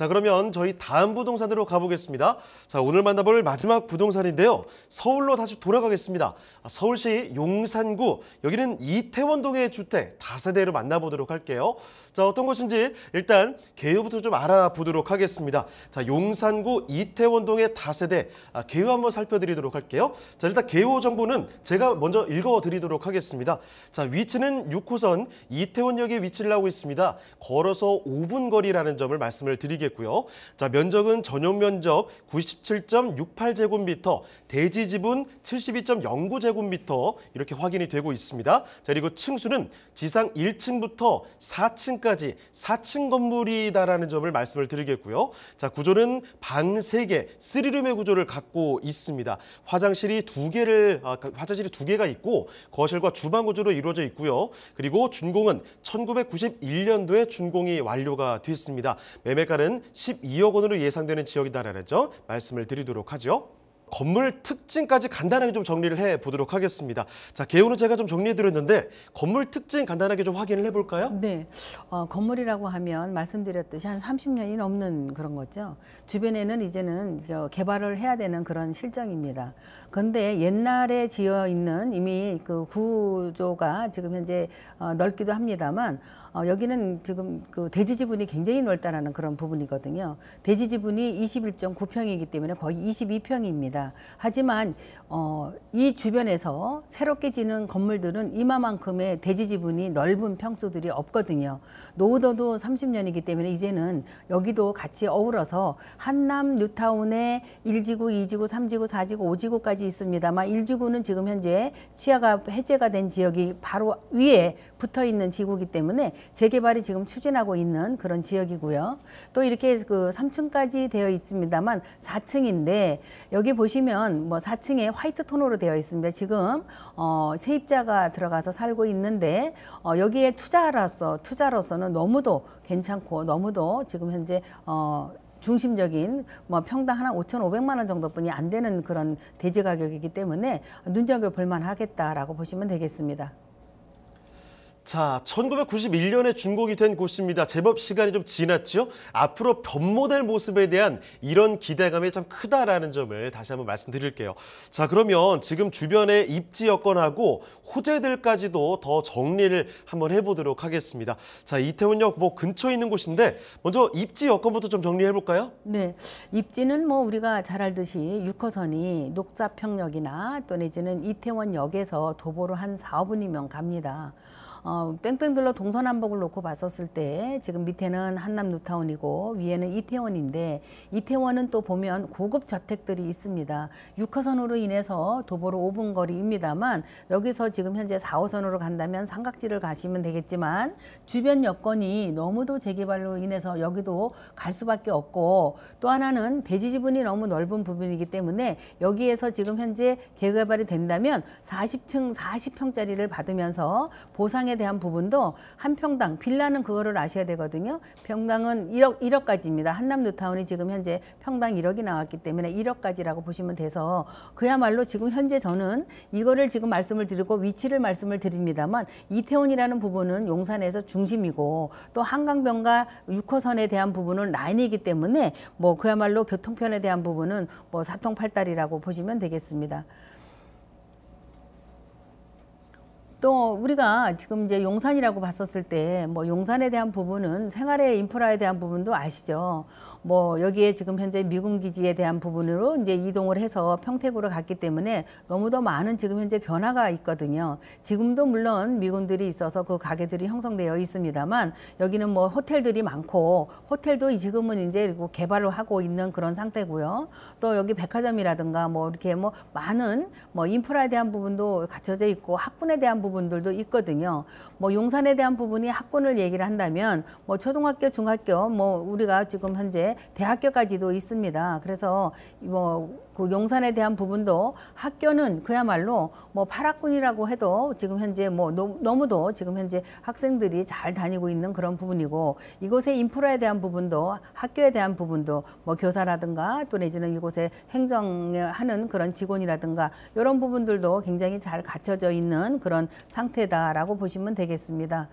자 그러면 저희 다음 부동산으로 가보겠습니다. 자 오늘 만나볼 마지막 부동산인데요. 서울로 다시 돌아가겠습니다. 아, 서울시 용산구 여기는 이태원동의 주택 다세대로 만나보도록 할게요. 자 어떤 곳인지 일단 개요부터 좀 알아보도록 하겠습니다. 자 용산구 이태원동의 다세대 아, 개요 한번 살펴드리도록 할게요. 자 일단 개요 정보는 제가 먼저 읽어드리도록 하겠습니다. 자 위치는 6호선 이태원역에 위치를 하고 있습니다. 걸어서 5분 거리라는 점을 말씀을 드리겠습니다. 됐고요. 자, 면적은 전용 면적 97.68제곱미터, 대지 지분 72.09제곱미터 이렇게 확인이 되고 있습니다. 자, 그리고 층수는 지상 1층부터 4층까지 4층 건물이다라는 점을 말씀을 드리겠고요. 자, 구조는 방 3개, 3룸의 구조를 갖고 있습니다. 화장실이 두 개를 아, 그 화장실이 두 개가 있고 거실과 주방 구조로 이루어져 있고요. 그리고 준공은 1991년도에 준공이 완료가 됐습니다. 매매가는 12억 원으로 예상되는 지역이다라는 점 말씀을 드리도록 하죠. 건물 특징까지 간단하게 좀 정리를 해 보도록 하겠습니다. 자, 개요는 제가 좀 정리해 드렸는데 건물 특징 간단하게 좀 확인을 해 볼까요? 네. 어, 건물이라고 하면 말씀드렸듯이 한 30년이 넘는 그런 거죠. 주변에는 이제는 개발을 해야 되는 그런 실정입니다. 근데 옛날에 지어 있는 이미 그 구조가 지금 현재 어, 넓기도 합니다만 어, 여기는 지금 그 대지 지분이 굉장히 넓다라는 그런 부분이거든요. 대지 지분이 21.9평이기 때문에 거의 22평입니다. 있습니다. 하지만 어, 이 주변에서 새롭게 지는 건물들은 이마만큼의 대지 지분이 넓은 평수들이 없거든요. 노후도도 30년이기 때문에 이제는 여기도 같이 어우러서 한남 뉴타운에 1지구, 2지구, 3지구, 4지구, 5지구까지 있습니다만 1지구는 지금 현재 취하가 해제가 된 지역이 바로 위에 붙어 있는 지구이기 때문에 재개발이 지금 추진하고 있는 그런 지역이고요. 또 이렇게 그 3층까지 되어 있습니다만 4층인데 여기 보시면 보시면 뭐 4층에 화이트 톤으로 되어 있습니다. 지금 어, 세입자가 들어가서 살고 있는데 어, 여기에 투자라서 투자로서는 너무도 괜찮고 너무도 지금 현재 어, 중심적인 뭐 평당 하나 오천오백만원 정도뿐이 안 되는 그런 대지 가격이기 때문에 눈여겨 볼만 하겠다라고 보시면 되겠습니다. 자, 1991년에 준공이 된 곳입니다. 제법 시간이 좀 지났죠? 앞으로 변모될 모습에 대한 이런 기대감이 참 크다라는 점을 다시 한번 말씀드릴게요. 자, 그러면 지금 주변의 입지 여건하고 호재들까지도 더 정리를 한번 해보도록 하겠습니다. 자, 이태원역 뭐 근처에 있는 곳인데 먼저 입지 여건부터 좀 정리해볼까요? 네, 입지는 뭐 우리가 잘 알듯이 6호선이 녹사평역이나 또 내지는 이태원역에서 도보로 한 4, 5분이면 갑니다. 어, 뺑뺑들러 동서남북을 놓고 봤었을 때 지금 밑에는 한남 루타운이고 위에는 이태원인데 이태원은 또 보면 고급 저택들이 있습니다. 6호선으로 인해서 도보로 5분 거리입니다만 여기서 지금 현재 4호선으로 간다면 삼각지를 가시면 되겠지만 주변 여건이 너무도 재개발로 인해서 여기도 갈 수밖에 없고 또 하나는 대지 지분이 너무 넓은 부분이기 때문에 여기에서 지금 현재 개개발이 된다면 40층 40평짜리를 받으면서 보상의 평당에 대한 부분도 한 평당 빌라는 그거를 아셔야 되거든요. 평당은 1억 1억까지입니다. 한남 뉴타운이 지금 현재 평당 1억이 나왔기 때문에 1억까지라고 보시면 돼서 그야말로 지금 현재 저는 이거를 지금 말씀을 드리고 위치를 말씀을 드립니다만 이태원이라는 부분은 용산에서 중심이고 또 한강변과 6호선에 대한 부분은 라인이기 때문에 뭐 그야말로 교통편에 대한 부분은 뭐 사통팔달이라고 보시면 되겠습니다. 또 우리가 지금 이제 용산이라고 봤었을 때 뭐 용산에 대한 부분은 생활의 인프라에 대한 부분도 아시죠. 뭐 여기에 지금 현재 미군 기지에 대한 부분으로 이제 이동을 해서 평택으로 갔기 때문에 너무도 많은 지금 현재 변화가 있거든요. 지금도 물론 미군들이 있어서 그 가게들이 형성되어 있습니다만 여기는 뭐 호텔들이 많고 호텔도 지금은 이제 그 개발을 하고 있는 그런 상태고요. 또 여기 백화점이라든가 뭐 이렇게 뭐 많은 뭐 인프라에 대한 부분도 갖춰져 있고 학군에 대한 부분 부분들도 있거든요. 뭐 용산에 대한 부분이 학군을 얘기를 한다면 뭐 초등학교, 중학교, 뭐 우리가 지금 현재 대학교까지도 있습니다. 그래서 뭐그 용산에 대한 부분도 학교는 그야말로 뭐 파락군이라고 해도 지금 현재 뭐 너무도 지금 현재 학생들이 잘 다니고 있는 그런 부분이고 이곳의 인프라에 대한 부분도 학교에 대한 부분도 뭐 교사라든가 또 내지는 이곳에 행정하는 그런 직원이라든가 이런 부분들도 굉장히 잘 갖춰져 있는 그런 상태다라고 보시면 되겠습니다.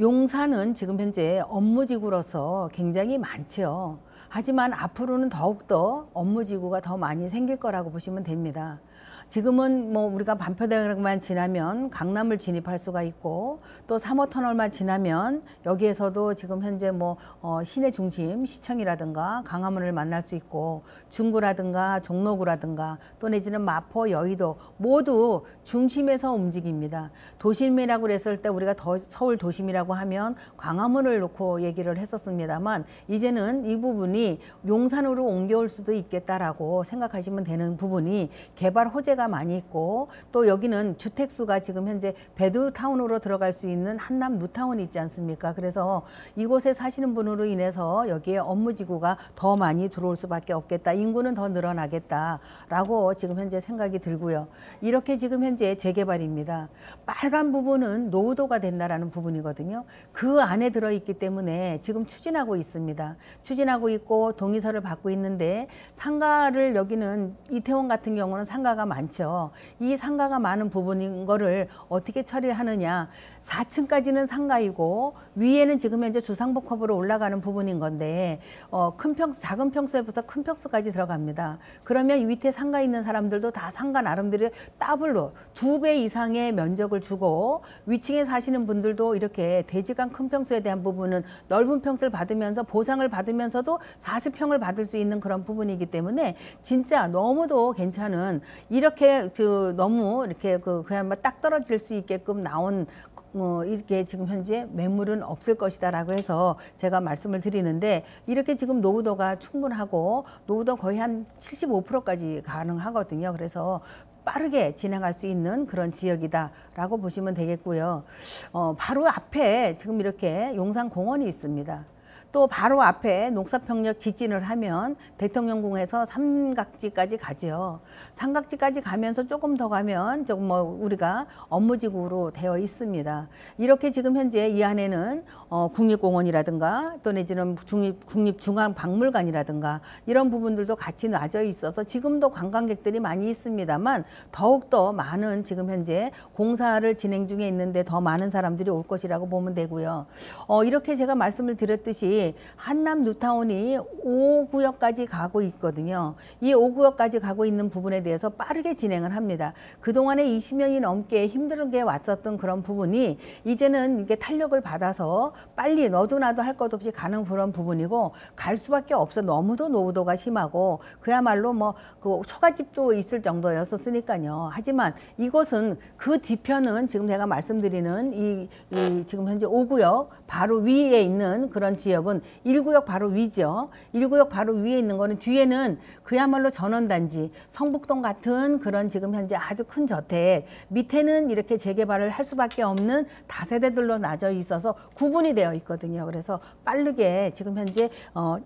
용산은 지금 현재 업무지구로서 굉장히 많죠 하지만 앞으로는 더욱더 업무지구가 더 많이 생길 거라고 보시면 됩니다. 지금은 뭐 우리가 반포대학만 지나면 강남을 진입할 수가 있고 또 삼호터널만 지나면 여기에서도 지금 현재 뭐 어, 시내 중심 시청이라든가 강화문을 만날 수 있고 중구라든가 종로구라든가 또 내지는 마포 여의도 모두 중심에서 움직입니다. 도심이라고 그랬을 때 우리가 더 서울 도심이라고 하면 광화문을 놓고 얘기를 했었습니다만 이제는 이 부분이 용산으로 옮겨올 수도 있겠다라고 생각하시면 되는 부분이 개발 호재가 많이 있고 또 여기는 주택수가 지금 현재 배드타운으로 들어갈 수 있는 한남 루타운이 있지 않습니까? 그래서 이곳에 사시는 분으로 인해서 여기에 업무지구가 더 많이 들어올 수밖에 없겠다. 인구는 더 늘어나겠다라고 지금 현재 생각이 들고요. 이렇게 지금 현재 재개발입니다. 빨간 부분은 노후도가 된다라는 부분이거든요. 그 안에 들어있기 때문에 지금 추진하고 있습니다. 추진하고 있고 동의서를 받고 있는데 상가를 여기는 이태원 같은 경우는 상가가 상가가 많죠. 이 상가가 많은 부분인 거를 어떻게 처리하느냐. 4층까지는 상가이고 위에는 지금 현재 주상복합으로 올라가는 부분인 건데 어, 큰평 작은 평수에부터 큰 평수까지 들어갑니다. 그러면 밑에 상가 있는 사람들도 다 상가 나름대로 더블로 두 배 이상의 면적을 주고 위층에 사시는 분들도 이렇게 대지간 큰 평수에 대한 부분은 넓은 평수를 받으면서 보상을 받으면서도 40평을 받을 수 있는 그런 부분이기 때문에 진짜 너무도 괜찮은 이렇게 저 너무 이렇게 그 그야말로 딱 떨어질 수 있게끔 나온 어, 이렇게 지금 현재 매물은 없을 것이다라고 해서 제가 말씀을 드리는데 이렇게 지금 노후도가 충분하고 노후도 거의 한 75%까지 가능하거든요. 그래서 빠르게 진행할 수 있는 그런 지역이다라고 보시면 되겠고요. 어, 바로 앞에 지금 이렇게 용산공원이 있습니다. 또 바로 앞에 농사평역 직진을 하면 대통령궁에서 삼각지까지 가지요. 삼각지까지 가면서 조금 더 가면 조금 뭐 우리가 업무지구로 되어 있습니다. 이렇게 지금 현재 이 안에는 어, 국립공원이라든가 또 내지는 중립, 국립중앙박물관이라든가 이런 부분들도 같이 놔져 있어서 지금도 관광객들이 많이 있습니다만 더욱더 많은 지금 현재 공사를 진행 중에 있는데 더 많은 사람들이 올 것이라고 보면 되고요. 어, 이렇게 제가 말씀을 드렸듯이 한남 뉴타운이 5구역까지 가고 있거든요. 이 5구역까지 가고 있는 부분에 대해서 빠르게 진행을 합니다. 그동안에 2 0명이 넘게 힘들게 왔었던 그런 부분이 이제는 이게 탄력을 받아서 빨리 너도 나도 할 것 없이 가는 그런 부분이고 갈 수밖에 없어 너무도 노후도가 심하고 그야말로 뭐 그 초가집도 있을 정도였었으니까요. 하지만 이곳은 그 뒤편은 지금 제가 말씀드리는 이, 이 지금 현재 5구역 바로 위에 있는 그런 지역 지역은 1구역 바로 위죠. 1구역 바로 위에 있는 거는 뒤에는 그야말로 전원단지 성북동 같은 그런 지금 현재 아주 큰 저택 밑에는 이렇게 재개발을 할 수밖에 없는 다세대들로 나져 있어서 구분이 되어 있거든요. 그래서 빠르게 지금 현재 어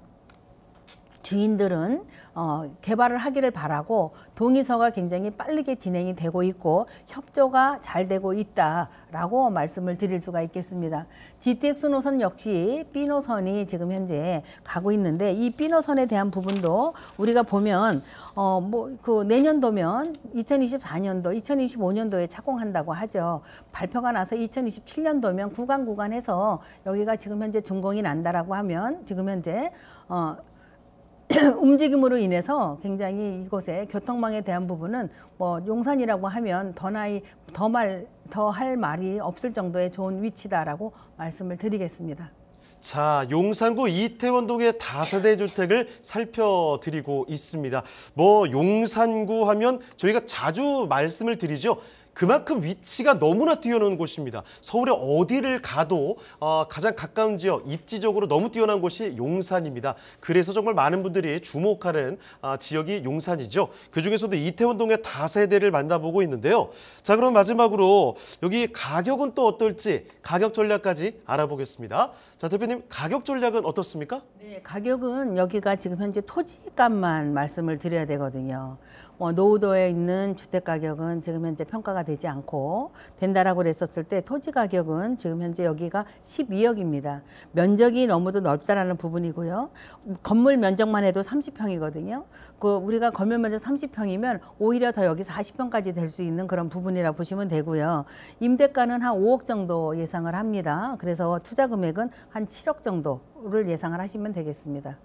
주인들은 어, 개발을 하기를 바라고 동의서가 굉장히 빠르게 진행이 되고 있고 협조가 잘 되고 있다라고 말씀을 드릴 수가 있겠습니다. GTX 노선 역시 B 노선이 지금 현재 가고 있는데 이 B 노선에 대한 부분도 우리가 보면 어, 뭐 그 내년도면 2024년도, 2025년도에 착공한다고 하죠. 발표가 나서 2027년도면 구간 구간해서 여기가 지금 현재 준공이 난다라고 하면 지금 현재 어, 움직임으로 인해서 굉장히 이곳의 교통망에 대한 부분은 뭐 용산이라고 하면 더 나이 더 말 더 할 말이 없을 정도의 좋은 위치다라고 말씀을 드리겠습니다. 자, 용산구 이태원동의 다세대 주택을 살펴드리고 있습니다. 뭐 용산구 하면 저희가 자주 말씀을 드리죠. 그만큼 위치가 너무나 뛰어난 곳입니다. 서울의 어디를 가도 어, 가장 가까운 지역, 입지적으로 너무 뛰어난 곳이 용산입니다. 그래서 정말 많은 분들이 주목하는 아, 지역이 용산이죠. 그중에서도 이태원동의 다세대를 만나보고 있는데요. 자, 그럼 마지막으로 여기 가격은 또 어떨지 가격 전략까지 알아보겠습니다. 자, 대표님 가격 전략은 어떻습니까? 네, 가격은 여기가 지금 현재 토지값만 말씀을 드려야 되거든요. 어, 노후도에 있는 주택 가격은 지금 현재 평가가 되지 않고 된다라고 그랬었을 때 토지 가격은 지금 현재 여기가 12억입니다. 면적이 너무도 넓다라는 부분이고요. 건물 면적만 해도 30평이거든요. 그 우리가 건물 면적 30평이면 오히려 더 여기 40평까지 될 수 있는 그런 부분이라 보시면 되고요. 임대가는 한 5억 정도 예상을 합니다. 그래서 투자 금액은 한 7억 정도를 예상을 하시면 되겠습니다.